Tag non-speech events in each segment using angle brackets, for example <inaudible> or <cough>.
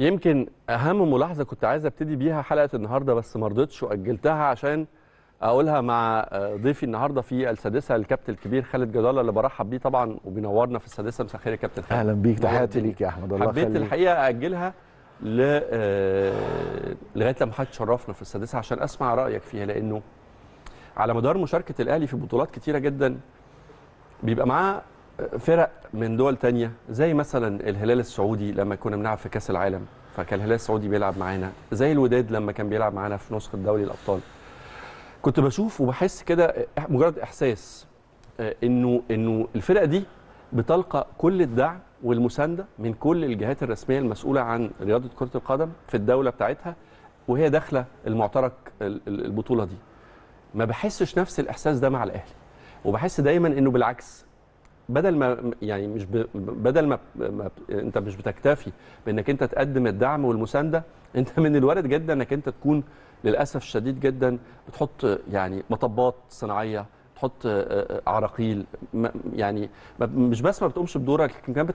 يمكن اهم ملاحظه كنت عايز ابتدي بيها حلقه النهارده بس ما رضيتش واجلتها عشان اقولها مع آه، ضيفي النهارده في السادسه الكابتن الكبير خالد جداله اللي برحب بيه طبعا وبينورنا في السادسه مساء الخير يا كابتن خالد اهلا بيك تحياتي ليك يا احمد الله حبيت الحقيقه اجلها ل آه، لغايه لما حد تشرفنا في السادسه عشان اسمع رايك فيها لانه على مدار مشاركه الاهلي في بطولات كتيره جدا بيبقى معاه فرق من دول تانية زي مثلا الهلال السعودي لما كنا بنلعب في كاس العالم فكان الهلال السعودي بيلعب معانا زي الوداد لما كان بيلعب معانا في نسخه دوري الابطال كنت بشوف وبحس كده مجرد احساس آه، انه انه الفرق دي بتلقى كل الدعم والمسانده من كل الجهات الرسميه المسؤوله عن رياضه كره القدم في الدوله بتاعتها وهي داخله المعترك البطوله دي ما بحسش نفس الاحساس ده مع الاهلي وبحس دايما انه بالعكس بدل ما يعني مش ب... بدل ما... ما انت مش بتكتفي بانك انت تقدم الدعم والمسانده <laughs> انت من الوارد جدا انك انت تكون للاسف الشديد جدا بتحط يعني مطبات صناعيه بتحط آه، آه، عراقيل يعني مش بس ما بتقومش بدورك لكن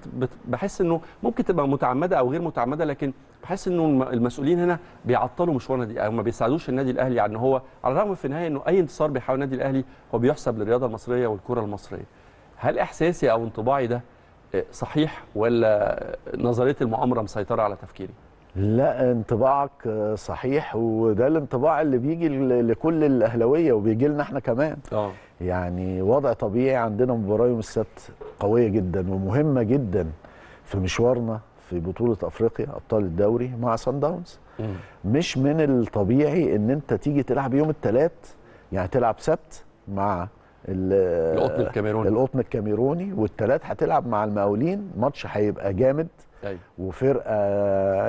بحس انه ممكن تبقى متعمده او غير متعمده لكن بحس انه المسؤولين هنا بيعطلوا مشوارنا دي او ما بيساعدوش النادي الاهلي على يعني ان هو على الرغم في النهايه انه اي انتصار بيحاول النادي الاهلي هو بيحسب للرياضه المصريه والكره المصريه هل احساسي او انطباعي ده آه، صحيح ولا نظريه المؤامره مسيطره على تفكيري لا انطباعك آه، صحيح وده الانطباع اللي بيجي لكل الاهلاويه وبيجي لنا احنا كمان اه يعني وضع طبيعي عندنا مباراه يوم السبت قويه جدا ومهمه جدا في مشوارنا في بطوله افريقيا ابطال الدوري مع سان داونز مش من الطبيعي ان انت تيجي تلعب يوم الثلاث يعني تلعب سبت مع القطن الكاميروني القطن الكاميروني والثلاث هتلعب مع المقاولين ماتش هيبقى جامد أيوة. وفرقه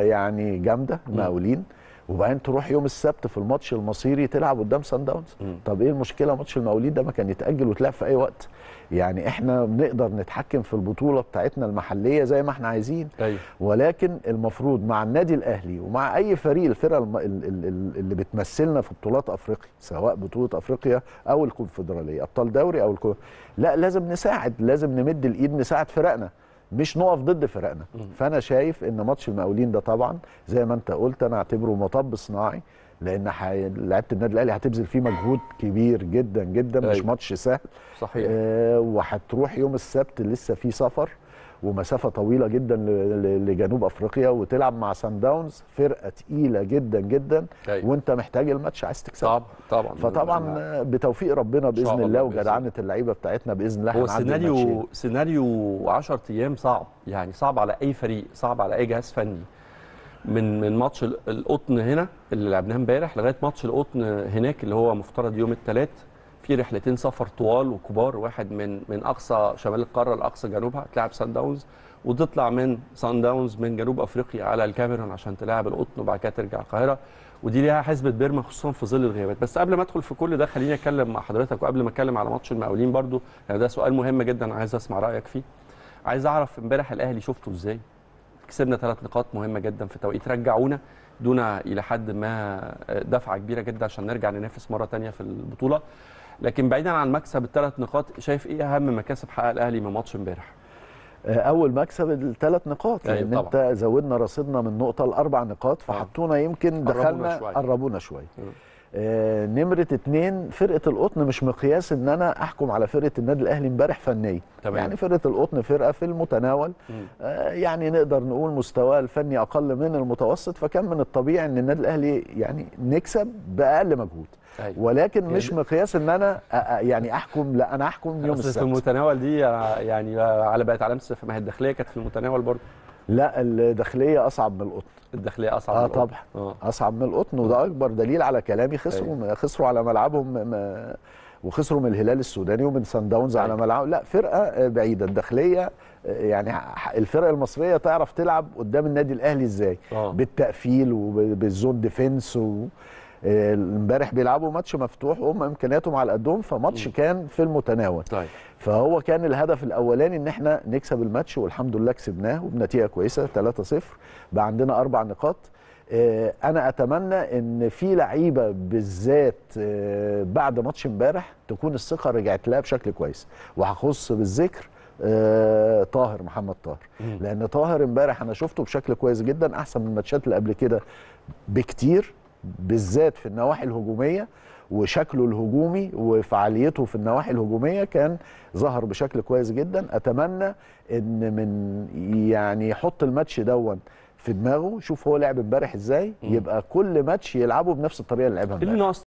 يعني جامده المقاولين وبعدين تروح يوم السبت في الماتش المصيري تلعب قدام سان داونز طب ايه المشكله ماتش المواليد ده ما كان يتاجل وتلعب في اي وقت يعني احنا بنقدر نتحكم في البطوله بتاعتنا المحليه زي ما احنا عايزين أيوة. ولكن المفروض مع النادي الاهلي ومع اي فريق الفرقه اللي بتمثلنا في بطولات افريقيا سواء بطوله افريقيا او الكونفدراليه ابطال دوري او الكو... لا لازم نساعد لازم نمد الايد نساعد فرقنا مش نقف ضد فرقنا فانا شايف ان ماتش المقاولين ده طبعا زي ما انت قلت انا اعتبره مطب صناعي لان لعيبه النادي الاهلي هتبذل فيه مجهود كبير جدا جدا مش أيوه. ماتش سهل صحيح آه وهتروح يوم السبت لسه في سفر ومسافه طويله جدا لجنوب افريقيا وتلعب مع سان داونز فرقه ثقيله جدا جدا أيوة. وانت محتاج الماتش عايز تكسبه طبعا طبعا فطبعا بتوفيق ربنا باذن الله وجدعنه اللعيبه بتاعتنا باذن الله هو سيناريو سيناريو 10 ايام صعب يعني صعب على اي فريق صعب على اي جهاز فني من من ماتش القطن هنا اللي لعبناه امبارح لغايه ماتش القطن هناك اللي هو مفترض يوم الثلاث في رحلتين سفر طوال وكبار واحد من من اقصى شمال القاره لاقصى جنوبها تلعب سان داونز وتطلع من سان داونز من جنوب افريقيا على الكاميرون عشان تلاعب القطن وبعد كده ترجع القاهره ودي ليها حسبه بيرما خصوصا في ظل الغيابات بس قبل ما ادخل في كل ده خليني اتكلم مع حضرتك وقبل ما اتكلم على ماتش المقاولين برضو يعني ده سؤال مهم جدا عايز اسمع رايك فيه عايز اعرف امبارح الاهلي شفته ازاي كسبنا ثلاث نقاط مهمه جدا في توقيت رجعونا دون الى حد ما آه، دفعه كبيره جدا عشان نرجع ننافس مره ثانيه في البطوله لكن بعيدا عن مكسب الثلاث نقاط شايف ايه اهم مكاسب حقق الاهلي من ماتش امبارح آه، اول مكسب الثلاث نقاط لان أيوة يعني انت زودنا رصيدنا من نقطه لاربع نقاط فحطونا يمكن دخلنا قربونا شويه, أيوة. قربونا شوية. آه، نمره اتنين فرقه القطن مش مقياس ان انا احكم على فرقه النادي الاهلي امبارح فنيا يعني فرقه القطن فرقه في المتناول آه، يعني نقدر نقول مستواها الفني اقل من المتوسط فكان من الطبيعي ان النادي الاهلي يعني نكسب باقل مجهود أيوة. ولكن يعني مش مقياس ان انا يعني احكم لا انا احكم يوم السبت في المتناول دي يعني على بقت علامه استفهام الداخليه كانت في المتناول برضه لا الداخليه اصعب من القطن الداخليه اصعب اه طبعا آه. اصعب من القطن وده آه. اكبر دليل على كلامي خسروا أيه. خسروا على ملعبهم وخسروا من الهلال السوداني ومن سان داونز على أيوه. ملعبهم لا فرقه آه، بعيده الداخليه يعني الفرق المصريه تعرف تلعب قدام النادي الاهلي ازاي أوه. بالتقفيل وبالزون ديفنس و... امبارح بيلعبوا ماتش مفتوح وهم امكانياتهم على قدهم فماتش كان في المتناول طيب. فهو كان الهدف الاولاني ان احنا نكسب الماتش والحمد لله كسبناه وبنتيجه كويسه 3-0 بقى عندنا اربع نقاط آه، انا اتمنى ان في لعيبه بالذات آه، بعد ماتش امبارح تكون الثقه رجعت لها بشكل كويس وهخص بالذكر آه، طاهر محمد طاهر لان طاهر امبارح انا شفته بشكل كويس جدا احسن من الماتشات اللي قبل كده بكتير بالذات في النواحي الهجوميه وشكله الهجومي وفعاليته في النواحي الهجوميه كان ظهر بشكل كويس جدا اتمنى ان من يعني يحط الماتش دون في دماغه شوف هو لعب امبارح ازاي يبقى كل ماتش يلعبه بنفس الطريقه اللي لعبها امبارح